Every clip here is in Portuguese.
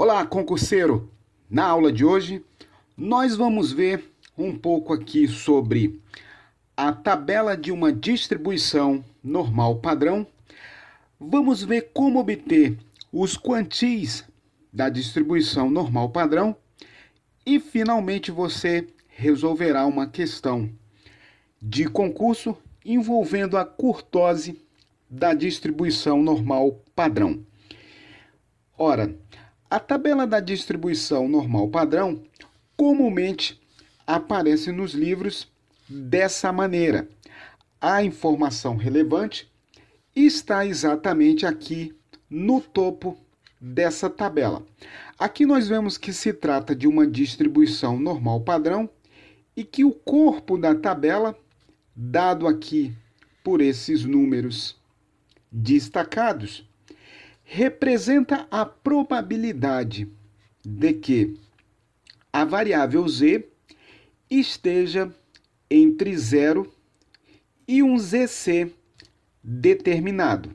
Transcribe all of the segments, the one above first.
Olá, concurseiro! Na aula de hoje, nós vamos ver um pouco aqui sobre a tabela de uma distribuição normal padrão. Vamos ver como obter os quantis da distribuição normal padrão e, finalmente, você resolverá uma questão de concurso envolvendo a curtose da distribuição normal padrão. Ora, a tabela da distribuição normal padrão comumente aparece nos livros dessa maneira. A informação relevante está exatamente aqui no topo dessa tabela. Aqui nós vemos que se trata de uma distribuição normal padrão e que o corpo da tabela, dado aqui por esses números destacados, representa a probabilidade de que a variável z esteja entre zero e um ZC determinado,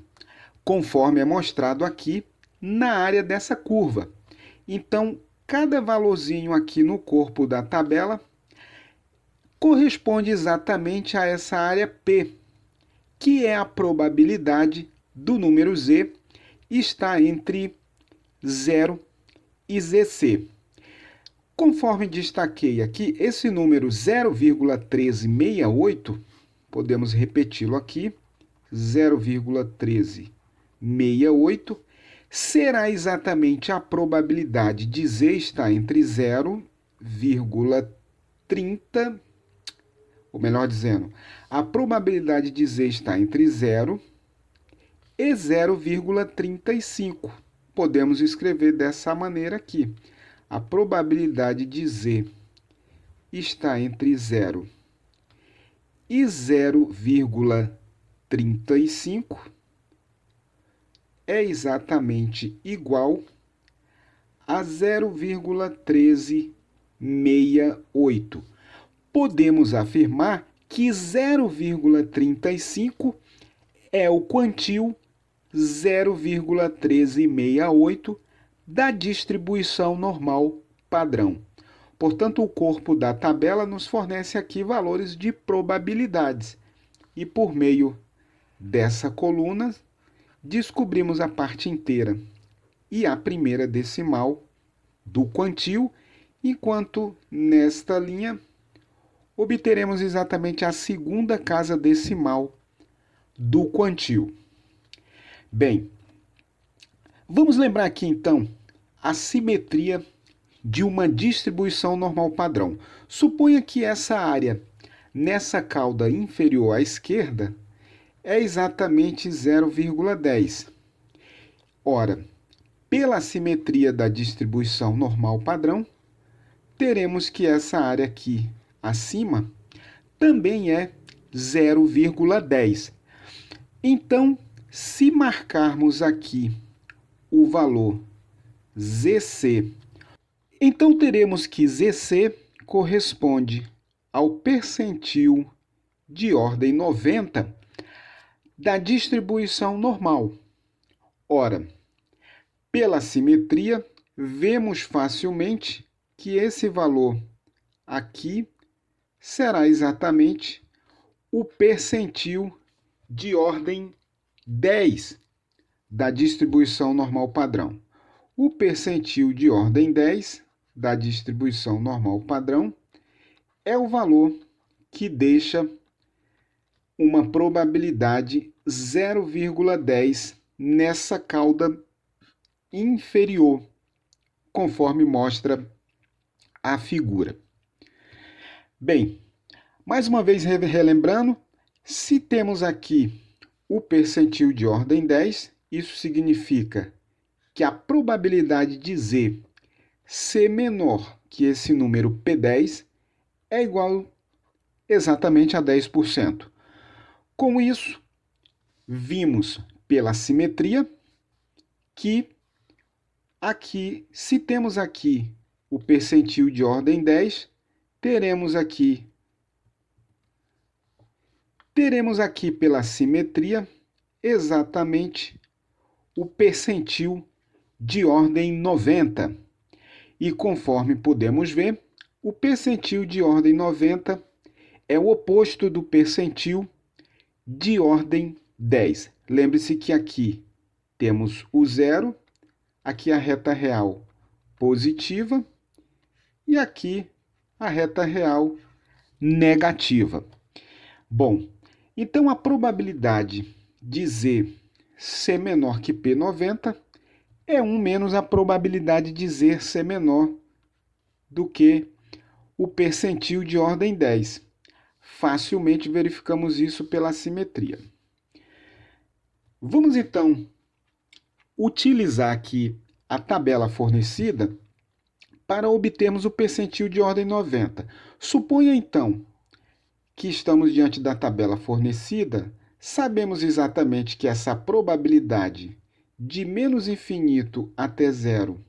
conforme é mostrado aqui na área dessa curva. Então, cada valorzinho aqui no corpo da tabela corresponde exatamente a essa área P, que é a probabilidade do número Z está entre 0 e ZC. Conforme destaquei aqui, esse número 0,1368, podemos repeti-lo aqui, 0,1368, será exatamente a probabilidade de Z estar entre 0,30, ou melhor dizendo, a probabilidade de Z estar entre 0 e 0,35. Podemos escrever dessa maneira aqui. A probabilidade de Z está entre 0 e 0,35 é exatamente igual a 0,1368. Podemos afirmar que 0,35 é o quantil 0,1368 da distribuição normal padrão. Portanto, o corpo da tabela nos fornece aqui valores de probabilidades. E por meio dessa coluna, descobrimos a parte inteira e a primeira decimal do quantil, enquanto nesta linha obteremos exatamente a segunda casa decimal do quantil. Bem, vamos lembrar aqui então a simetria de uma distribuição normal padrão. Suponha que essa área nessa cauda inferior à esquerda é exatamente 0,10. Ora, pela simetria da distribuição normal padrão, teremos que essa área aqui acima também é 0,10. Então, se marcarmos aqui o valor ZC, então teremos que ZC corresponde ao percentil de ordem 90 da distribuição normal. Ora, pela simetria, vemos facilmente que esse valor aqui será exatamente o percentil de ordem 10 da distribuição normal padrão. O percentil de ordem 10 da distribuição normal padrão é o valor que deixa uma probabilidade 0,10 nessa cauda inferior, conforme mostra a figura. Bem, mais uma vez relembrando, se temos aqui o percentil de ordem 10, isso significa que a probabilidade de Z ser menor que esse número P10 é igual exatamente a 10%. Com isso, vimos pela simetria que aqui, se temos aqui o percentil de ordem 10, teremos aqui Teremos aqui pela simetria exatamente o percentil de ordem 90. E conforme podemos ver, o percentil de ordem 90 é o oposto do percentil de ordem 10. Lembre-se que aqui temos o zero, aqui a reta real positiva e aqui a reta real negativa. Bom, então, a probabilidade de Z ser menor que P90 é 1 menos a probabilidade de Z ser menor do que o percentil de ordem 10. Facilmente verificamos isso pela simetria. Vamos então utilizar aqui a tabela fornecida para obtermos o percentil de ordem 90. Suponha então que estamos diante da tabela fornecida, sabemos exatamente que essa probabilidade de menos infinito até zero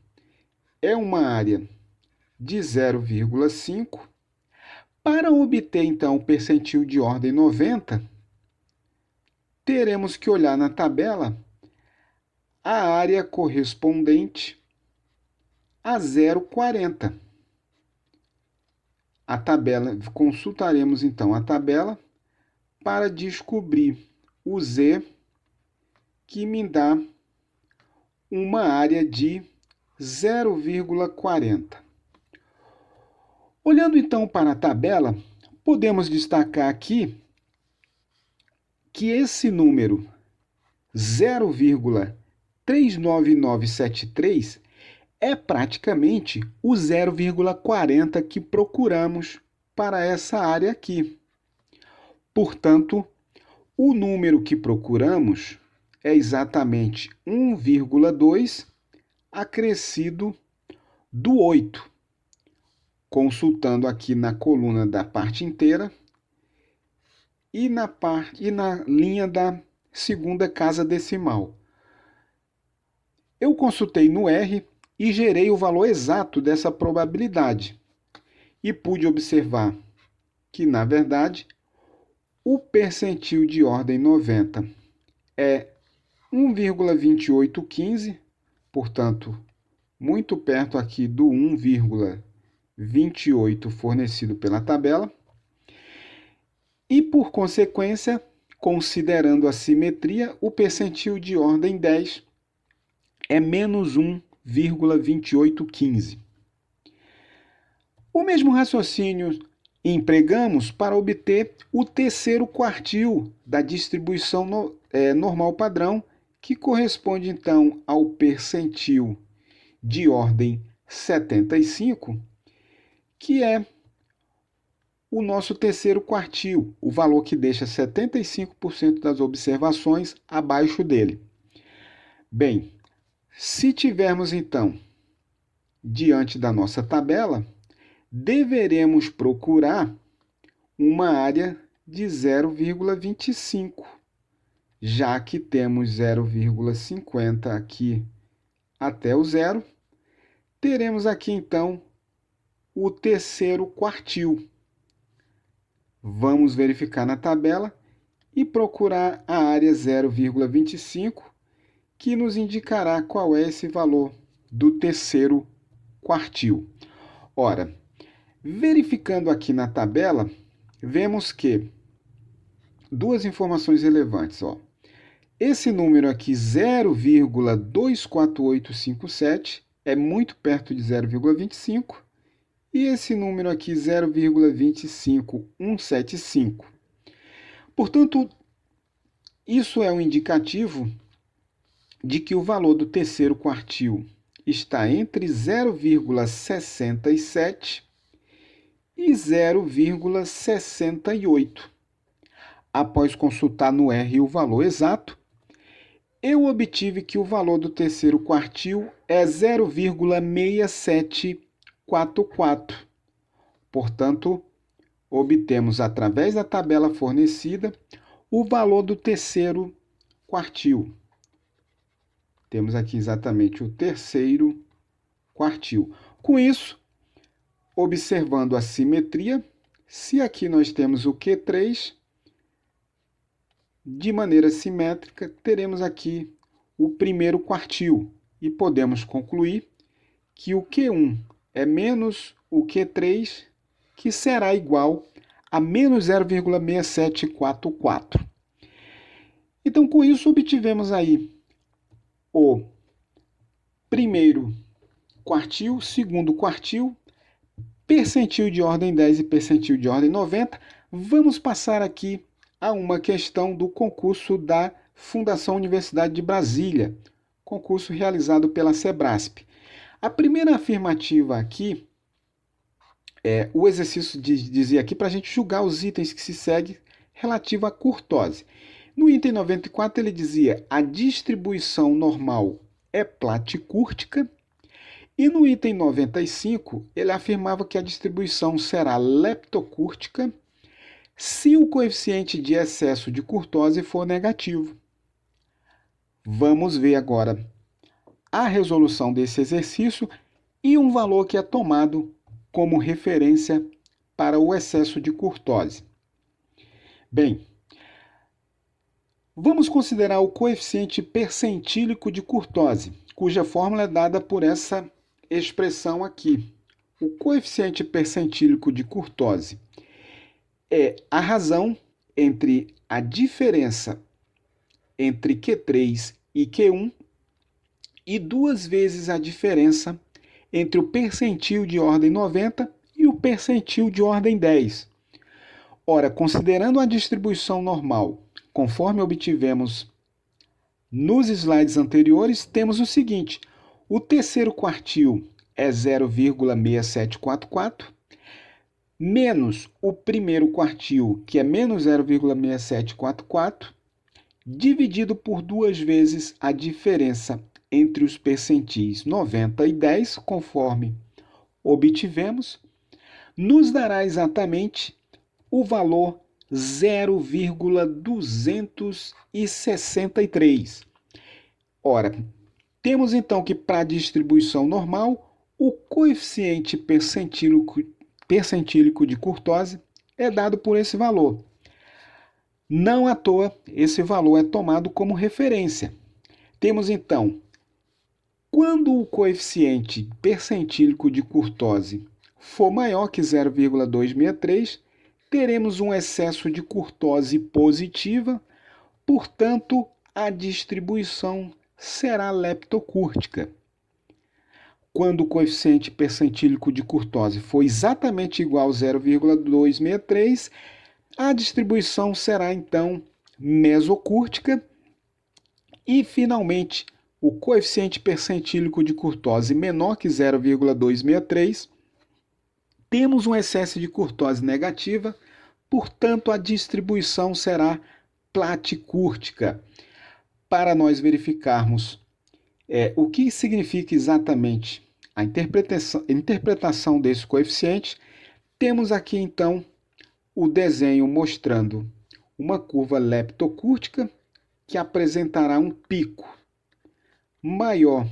é uma área de 0,5. Para obter então o percentil de ordem 90, teremos que olhar na tabela a área correspondente a 0,40 a tabela, consultaremos então a tabela para descobrir o Z que me dá uma área de 0,40. Olhando então para a tabela, podemos destacar aqui que esse número 0,39973 é praticamente o 0,40 que procuramos para essa área aqui. Portanto, o número que procuramos é exatamente 1,2 acrescido do 8. Consultando aqui na coluna da parte inteira e na, e na linha da segunda casa decimal. Eu consultei no R e gerei o valor exato dessa probabilidade. E pude observar que, na verdade, o percentil de ordem 90 é 1,2815, portanto, muito perto aqui do 1,28 fornecido pela tabela. E, por consequência, considerando a simetria, o percentil de ordem 10 é menos 1 0,2815. O mesmo raciocínio empregamos para obter o terceiro quartil da distribuição no, é, normal padrão, que corresponde então ao percentil de ordem 75, que é o nosso terceiro quartil, o valor que deixa 75% das observações abaixo dele. Bem, se tivermos então diante da nossa tabela, deveremos procurar uma área de 0,25, já que temos 0,50 aqui até o zero, teremos aqui então o terceiro quartil. Vamos verificar na tabela e procurar a área 0,25 que nos indicará qual é esse valor do terceiro quartil. Ora, verificando aqui na tabela, vemos que duas informações relevantes. Ó. Esse número aqui, 0,24857, é muito perto de 0,25. E esse número aqui, 0,25175. Portanto, isso é um indicativo de que o valor do terceiro quartil está entre 0,67 e 0,68. Após consultar no R o valor exato, eu obtive que o valor do terceiro quartil é 0,6744. Portanto, obtemos através da tabela fornecida o valor do terceiro quartil. Temos aqui exatamente o terceiro quartil. Com isso, observando a simetria, se aqui nós temos o Q3, de maneira simétrica, teremos aqui o primeiro quartil e podemos concluir que o Q1 é menos o Q3, que será igual a menos 0,6744. Então, com isso, obtivemos aí o primeiro quartil, segundo quartil, percentil de ordem 10 e percentil de ordem 90, vamos passar aqui a uma questão do concurso da Fundação Universidade de Brasília, concurso realizado pela Sebrasp. A primeira afirmativa aqui é o exercício de dizer aqui para a gente julgar os itens que se seguem relativo à curtose. No item 94 ele dizia a distribuição normal é platicúrtica e no item 95 ele afirmava que a distribuição será leptocúrtica se o coeficiente de excesso de curtose for negativo. Vamos ver agora a resolução desse exercício e um valor que é tomado como referência para o excesso de curtose. Bem, Vamos considerar o coeficiente percentílico de Curtose, cuja fórmula é dada por essa expressão aqui. O coeficiente percentílico de Curtose é a razão entre a diferença entre Q3 e Q1 e duas vezes a diferença entre o percentil de ordem 90 e o percentil de ordem 10. Ora, considerando a distribuição normal Conforme obtivemos nos slides anteriores, temos o seguinte: o terceiro quartil é 0,6744 menos o primeiro quartil, que é menos 0,6744, dividido por duas vezes a diferença entre os percentis 90 e 10, conforme obtivemos, nos dará exatamente o valor 0,263. Ora, temos então que para a distribuição normal, o coeficiente percentílico, percentílico de curtose é dado por esse valor. Não à toa, esse valor é tomado como referência. Temos então, quando o coeficiente percentílico de curtose for maior que 0,263, teremos um excesso de curtose positiva, portanto, a distribuição será leptocúrtica. Quando o coeficiente percentílico de curtose for exatamente igual a 0,263, a distribuição será então mesocúrtica. E finalmente, o coeficiente percentílico de curtose menor que 0,263, temos um excesso de curtose negativa, portanto, a distribuição será platicúrtica. Para nós verificarmos é, o que significa exatamente a interpretação, interpretação desse coeficiente, temos aqui então o desenho mostrando uma curva leptocúrtica que apresentará um pico maior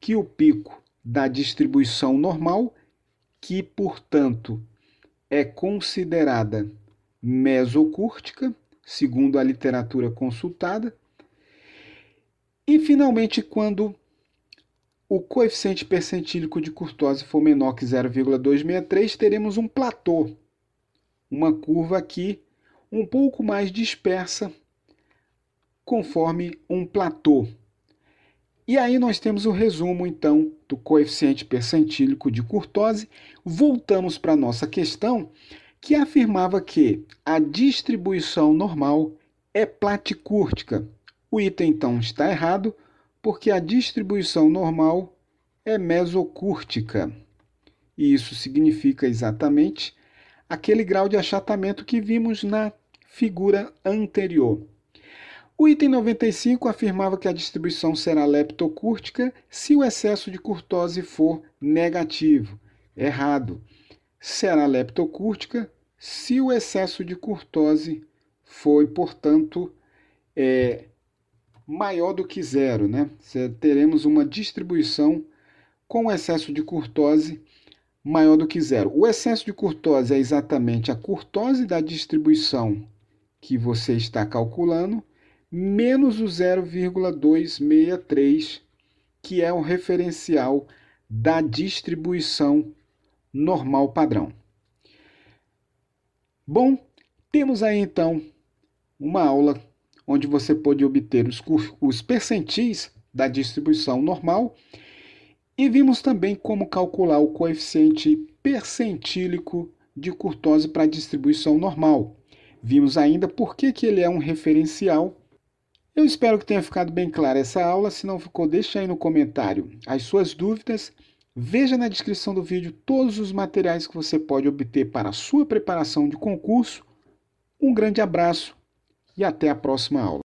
que o pico da distribuição normal, que, portanto, é considerada mesocúrtica, segundo a literatura consultada. E, finalmente, quando o coeficiente percentílico de curtose for menor que 0,263, teremos um platô, uma curva aqui um pouco mais dispersa, conforme um platô. E aí nós temos o resumo então do coeficiente percentílico de Curtose. Voltamos para a nossa questão que afirmava que a distribuição normal é platicúrtica. O item então está errado, porque a distribuição normal é mesocúrtica. E isso significa exatamente aquele grau de achatamento que vimos na figura anterior. O item 95 afirmava que a distribuição será leptocúrtica se o excesso de curtose for negativo. Errado. Será leptocúrtica se o excesso de curtose for, portanto, é, maior do que zero. Né? Teremos uma distribuição com excesso de curtose maior do que zero. O excesso de curtose é exatamente a curtose da distribuição que você está calculando menos o 0,263, que é o referencial da distribuição normal padrão. Bom, temos aí então uma aula onde você pode obter os, os percentis da distribuição normal e vimos também como calcular o coeficiente percentílico de Curtose para a distribuição normal. Vimos ainda por que, que ele é um referencial eu espero que tenha ficado bem clara essa aula. Se não ficou, deixe aí no comentário as suas dúvidas. Veja na descrição do vídeo todos os materiais que você pode obter para a sua preparação de concurso. Um grande abraço e até a próxima aula.